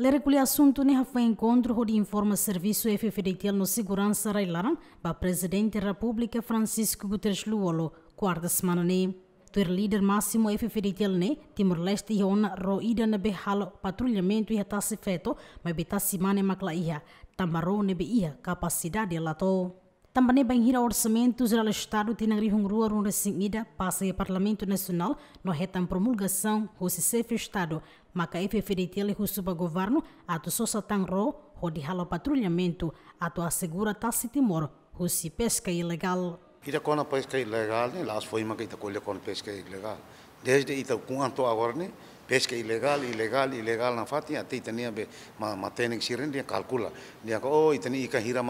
o assunto ne foi encontro onde informa serviço FFDTL no segurança Railaran para presidente da República Francisco Guterres Luolo, quarta semana ne. líder máximo FFDTL ne, Timor-Leste e ona roida na behalo patrulhamento tá e atasi feto, mas betasi tá mane macla ia, tamarone be ia capacidade lato. Também é banhira orçamento geral Estado Tinagri Hungrua Runda Singida passa e Parlamento Nacional no retam é promulgação CCF Estado, Maca FFDTL suba Governo, ato Sosa Tangro, Rodi Halo Patrulhamento, ato Assegura Tassi Timor, Russi Pesca Ilegal. Kita kona pesca é ilegal, ni last foi maca kita kolha kona pesca ilegal. Desde Itacunga então, até agora, ni, né? pesca ilegal, ilegal, ilegal na fati ate itania be ma matenik dia oh hira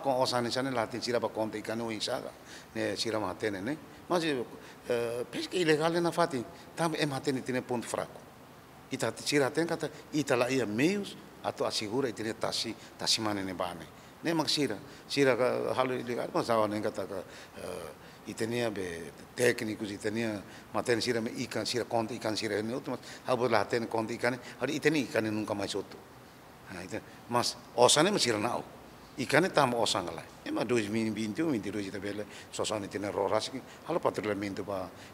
ko sira ba ne sira pesca ilegal na tam fraco sira ita la ia meios tasi tasi ne sira ne kata ka y tenía be, técnicos y tenía maten sira me y can sira conti y can sira en otro más hago ah, la ten conti y cane ahora y tenía cane nunca más otro ah, más osan es sira nao y cane tam osan la y más dos mil veinte o veinte dos y tal vez sosan y roras que halo patrulla miento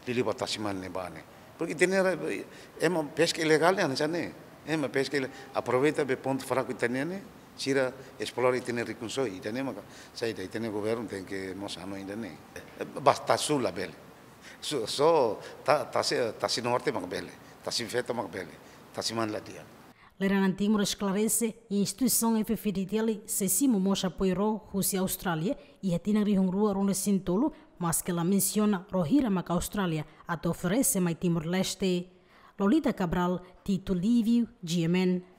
lili pa tasiman ne ba ne porque tenía eh, es más pesca ilegal ya no sé ne es más pesca aprovecha be punto fuera que tenía ne sira explorar y tiene recursos y tenemos que sea y tiene gobierno tiene que mostrarnos y tiene bastasula bele so, so ta tasi tasi norte mak bele si feta mak bele tasi man la dia Leran Timor esclarece e instituição FFDTL se simo mocha poiro husi Austrália e atina rihungrua rune sintolo, mas que la menciona rohira maca Austrália a te oferece mai Timor-Leste. Lolita Cabral, Tito Livio, GMN